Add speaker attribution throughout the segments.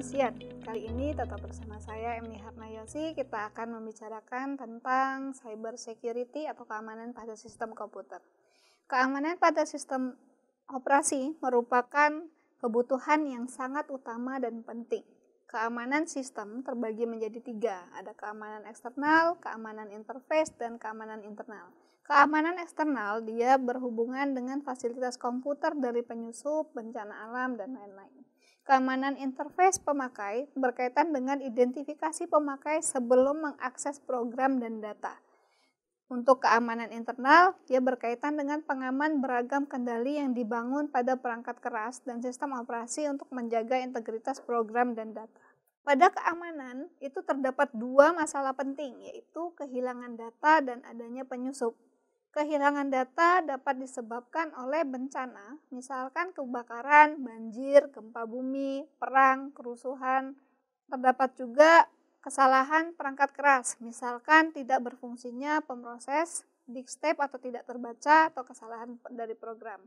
Speaker 1: manusia. Kali ini tetap bersama saya Emni Harnayosi, kita akan membicarakan tentang cyber security atau keamanan pada sistem komputer. Keamanan pada sistem operasi merupakan kebutuhan yang sangat utama dan penting. Keamanan sistem terbagi menjadi tiga, ada keamanan eksternal, keamanan interface, dan keamanan internal. Keamanan eksternal dia berhubungan dengan fasilitas komputer dari penyusup, bencana alam, dan lain-lain. Keamanan interface pemakai berkaitan dengan identifikasi pemakai sebelum mengakses program dan data. Untuk keamanan internal, dia berkaitan dengan pengaman beragam kendali yang dibangun pada perangkat keras dan sistem operasi untuk menjaga integritas program dan data. Pada keamanan, itu terdapat dua masalah penting, yaitu kehilangan data dan adanya penyusup. Kehilangan data dapat disebabkan oleh bencana, misalkan kebakaran, banjir, gempa bumi, perang, kerusuhan. Terdapat juga kesalahan perangkat keras, misalkan tidak berfungsinya pemroses, big step atau tidak terbaca, atau kesalahan dari program.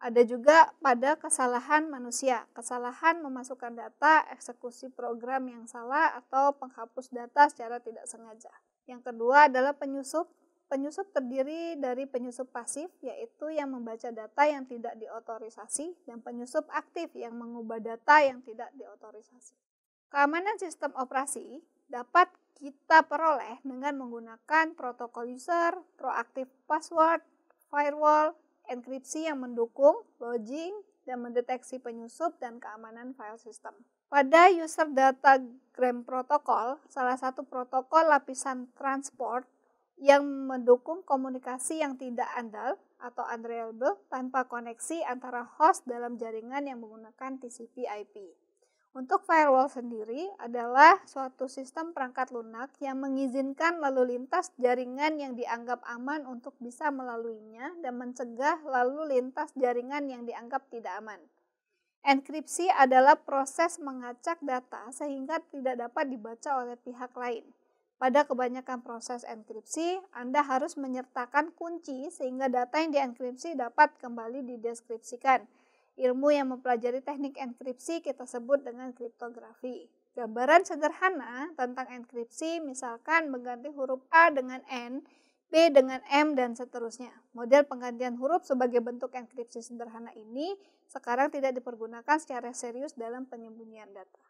Speaker 1: Ada juga pada kesalahan manusia, kesalahan memasukkan data, eksekusi program yang salah, atau penghapus data secara tidak sengaja. Yang kedua adalah penyusup penyusup terdiri dari penyusup pasif, yaitu yang membaca data yang tidak diotorisasi, dan penyusup aktif yang mengubah data yang tidak diotorisasi. Keamanan sistem operasi dapat kita peroleh dengan menggunakan protokol user, proaktif password, firewall, enkripsi yang mendukung lodging dan mendeteksi penyusup dan keamanan file system. Pada user data gram protokol, salah satu protokol lapisan transport yang mendukung komunikasi yang tidak andal atau unreliable tanpa koneksi antara host dalam jaringan yang menggunakan TCP/IP. Untuk firewall sendiri adalah suatu sistem perangkat lunak yang mengizinkan lalu lintas jaringan yang dianggap aman untuk bisa melaluinya dan mencegah lalu lintas jaringan yang dianggap tidak aman. Enkripsi adalah proses mengacak data sehingga tidak dapat dibaca oleh pihak lain. Pada kebanyakan proses enkripsi, Anda harus menyertakan kunci sehingga data yang dienkripsi dapat kembali dideskripsikan. Ilmu yang mempelajari teknik enkripsi kita sebut dengan kriptografi. Gambaran sederhana tentang enkripsi misalkan mengganti huruf A dengan N, B dengan M, dan seterusnya. Model penggantian huruf sebagai bentuk enkripsi sederhana ini sekarang tidak dipergunakan secara serius dalam penyembunyian data.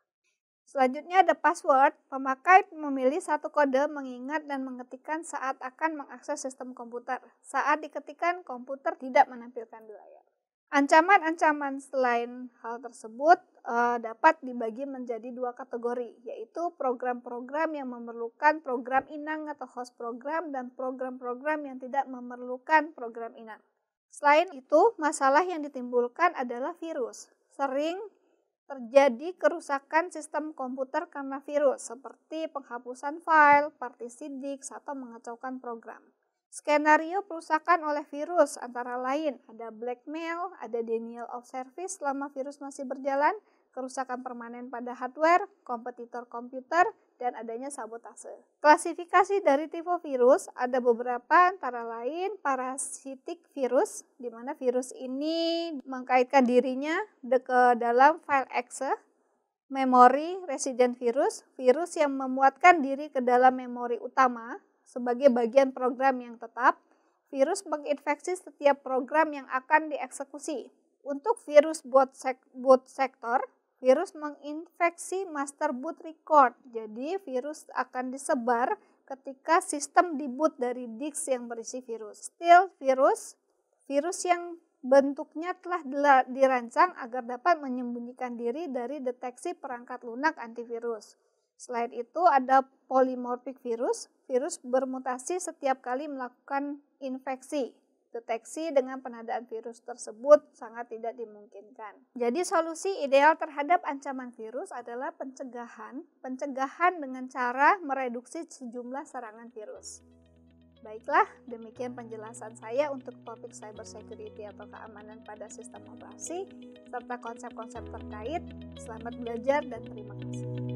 Speaker 1: Selanjutnya ada password. Pemakai memilih satu kode mengingat dan mengetikkan saat akan mengakses sistem komputer. Saat diketikkan, komputer tidak menampilkan di layar. Ancaman-ancaman selain hal tersebut eh, dapat dibagi menjadi dua kategori, yaitu program-program yang memerlukan program inang atau host program dan program-program yang tidak memerlukan program inang. Selain itu, masalah yang ditimbulkan adalah virus. Sering terjadi kerusakan sistem komputer karena virus seperti penghapusan file, partisi disk, atau mengacaukan program. Skenario perusakan oleh virus antara lain ada blackmail, ada denial of service selama virus masih berjalan, kerusakan permanen pada hardware, kompetitor komputer, dan adanya sabotase. Klasifikasi dari tipe virus ada beberapa antara lain parasitik virus, di mana virus ini mengkaitkan dirinya ke dalam file exe, memori resident virus, virus yang memuatkan diri ke dalam memori utama sebagai bagian program yang tetap, virus menginfeksi setiap program yang akan dieksekusi. Untuk virus boot sek bot sektor, virus menginfeksi master boot record. Jadi virus akan disebar ketika sistem dibuat dari disk yang berisi virus. Still virus, virus yang bentuknya telah dirancang agar dapat menyembunyikan diri dari deteksi perangkat lunak antivirus. Selain itu ada polimorfik virus, virus bermutasi setiap kali melakukan infeksi. Deteksi dengan penadaan virus tersebut sangat tidak dimungkinkan. Jadi solusi ideal terhadap ancaman virus adalah pencegahan, pencegahan dengan cara mereduksi sejumlah serangan virus. Baiklah, demikian penjelasan saya untuk topik cybersecurity atau keamanan pada sistem operasi serta konsep-konsep terkait. Selamat belajar dan terima kasih.